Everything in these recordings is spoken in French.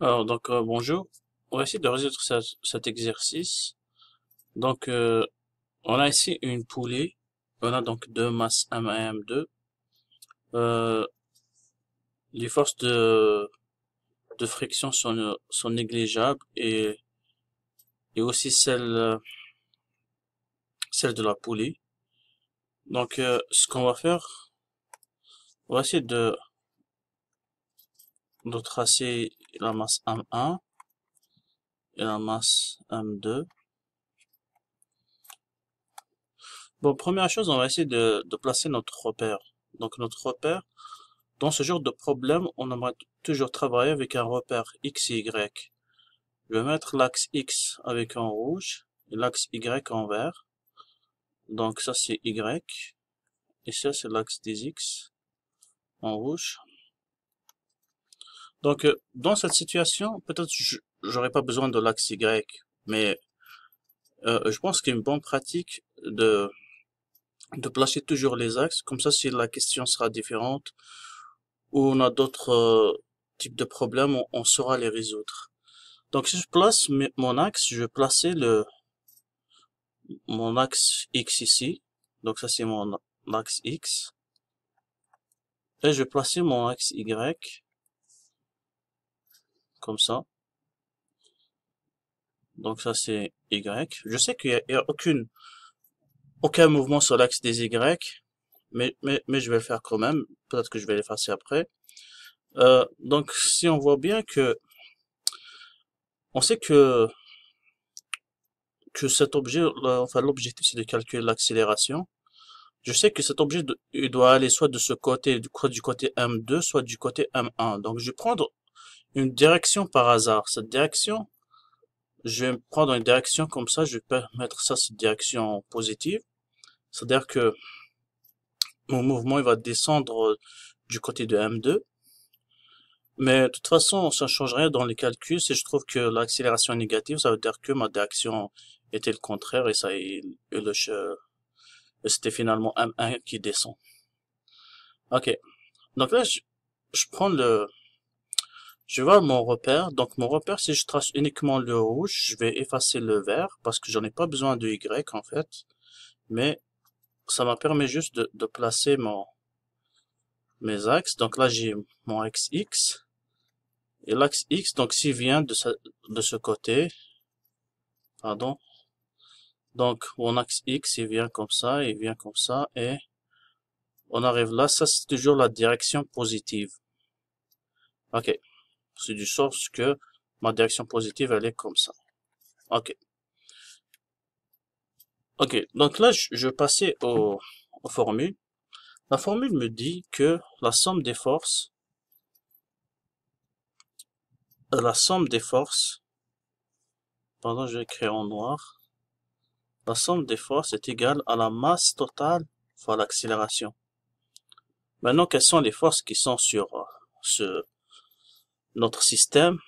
Alors, donc, euh, bonjour. On va essayer de résoudre cet exercice. Donc, euh, on a ici une poulie. On a donc deux masses M1 et M2. Euh, les forces de, de friction sont, sont négligeables et, et aussi celle celles de la poulie. Donc, ce qu'on va faire, on va essayer de, de tracer la masse M1, et la masse M2. Bon, première chose, on va essayer de, placer notre repère. Donc notre repère, dans ce genre de problème, on aimerait toujours travailler avec un repère X Y. Je vais mettre l'axe X avec en rouge et l'axe Y en vert. Donc ça c'est Y. Et ça c'est l'axe des X en rouge. Donc, euh, dans cette situation, peut-être j'aurais pas besoin de l'axe Y, mais euh, je pense qu'il est une bonne pratique de, de placer toujours les axes. Comme ça, si la question sera différente ou on a d'autres euh, types de problèmes, on, on, saura les résoudre. Donc, si je place mon axe, je vais placer le, mon axe X ici. Donc, ça, c'est mon axe X. Et je vais placer mon axe Y comme ça. Donc ça c'est Y. Je sais qu'il n'y a, aucune, aucun mouvement sur l'axe des Y, mais, mais, mais, je vais le faire quand même. Peut-être que je vais l'effacer après. Euh, donc si on voit bien que, on sait que, que cet objet, enfin l'objectif c'est de calculer l'accélération. Je sais que cet objet, doit aller soit de ce côté, du côté M2, soit du côté M1. Donc je vais prendre une direction par hasard. Cette direction, je vais prendre une direction comme ça, je peux mettre ça, cette direction positive. C'est-à-dire que mon mouvement, il va descendre euh, du côté de M2. Mais de toute façon, ça ne change rien dans les calculs. Si je trouve que l'accélération est négative, ça veut dire que ma direction était le contraire et ça, est le, c'était finalement M1 qui descend. Ok. Donc là, je, je prends le, je vois mon repère. Donc, mon repère, si je trace uniquement le rouge, je vais effacer le vert parce que j'en ai pas besoin de Y, en fait. Mais ça m'a permis juste de, placer mon mes axes. Donc là, j'ai mon axe X. Et l'axe X, donc, s'il vient de ce, de ce côté, pardon, donc, mon axe X, il vient comme ça, il vient comme ça, et on arrive là. Ça, c'est toujours la direction positive. OK. C'est du sens que ma direction positive, elle est comme ça. OK. OK, donc là, je, je vais au, aux formules. La formule me dit que la somme des forces, euh, la somme des forces, pendant je vais écrire en noir, la somme des forces est égale à la masse totale fois l'accélération. Maintenant, quelles sont les forces qui sont sur euh, ce, notre système.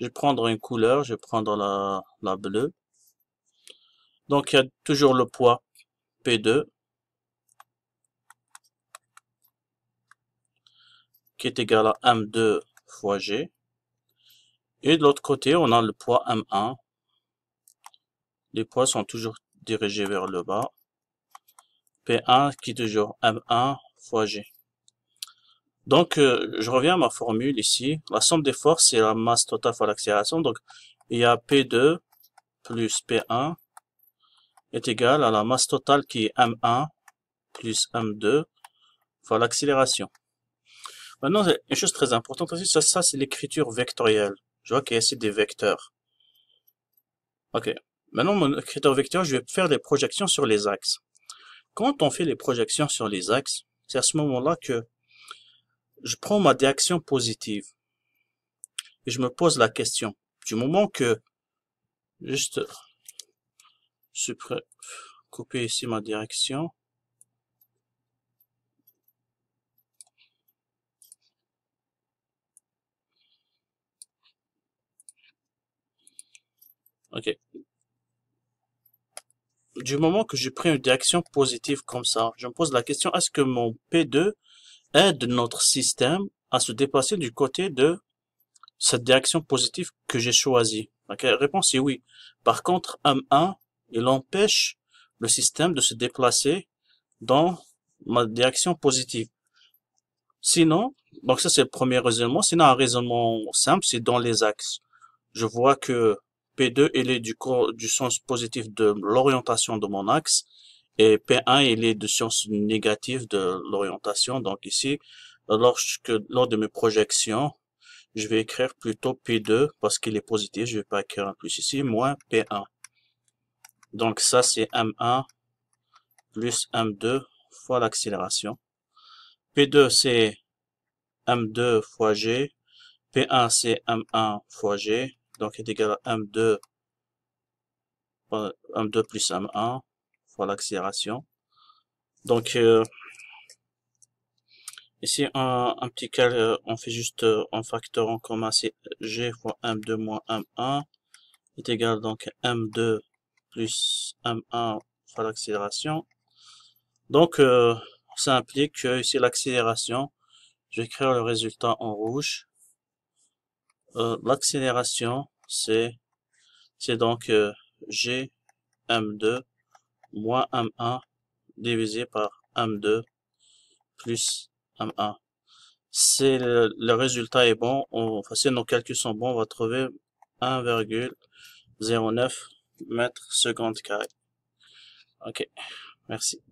Je vais prendre une couleur, je vais prendre la, bleue. Donc, il y a toujours le poids P2 qui est égal à M2 fois G. Et de l'autre côté, on a le poids M1. Les poids sont toujours dirigés vers le bas. P1 qui est toujours M1 fois G. Donc, euh, je reviens à ma formule ici. La somme des forces, c'est la masse totale fois l'accélération. Donc, il y a P2 plus P1 est égal à la masse totale qui est M1 plus M2 fois l'accélération. Maintenant, une chose très importante aussi, ça, ça c'est l'écriture vectorielle. Je vois qu'il y a ici des vecteurs. Ok. Maintenant, mon écriture vecteur, je vais faire des projections sur les axes. Quand on fait les projections sur les axes, c'est à ce moment-là que je prends ma direction positive. Et je me pose la question. Du moment que, juste, prêt couper ici ma direction. Ok. Du moment que j'ai pris une direction positive comme ça, je me pose la question, est-ce que mon P2 aide notre système à se déplacer du côté de cette direction positive que j'ai choisie La réponse est oui. Par contre, M1, il empêche le système de se déplacer dans ma direction positive. Sinon, donc ça c'est le premier raisonnement. Sinon, un raisonnement simple, c'est dans les axes. Je vois que P2, il est du sens positif de l'orientation de mon axe. Et P1, il est de sciences négative de l'orientation. Donc ici, lorsque, lors de mes projections, je vais écrire plutôt P2 parce qu'il est positif. Je vais pas écrire un plus ici, moins P1. Donc ça, c'est M1 plus M2 fois l'accélération. P2, c'est M2 fois G. P1, c'est M1 fois G. Donc, il est égal à M2, euh, M2 plus M1 l'accélération. Donc euh, ici un, petit cal, euh, on fait juste euh, en factorant comme c'est g fois m2 moins m1 est égal donc m2 plus m1 fois l'accélération. Donc euh, ça implique que ici l'accélération, je vais écrire le résultat en rouge. l'accélération c'est c'est donc g m2 moins M1 divisé par M2 plus M1. Si le, résultat est bon, on, si nos calculs sont bons, on va trouver 1,09 mètres seconde carré. Ok, merci.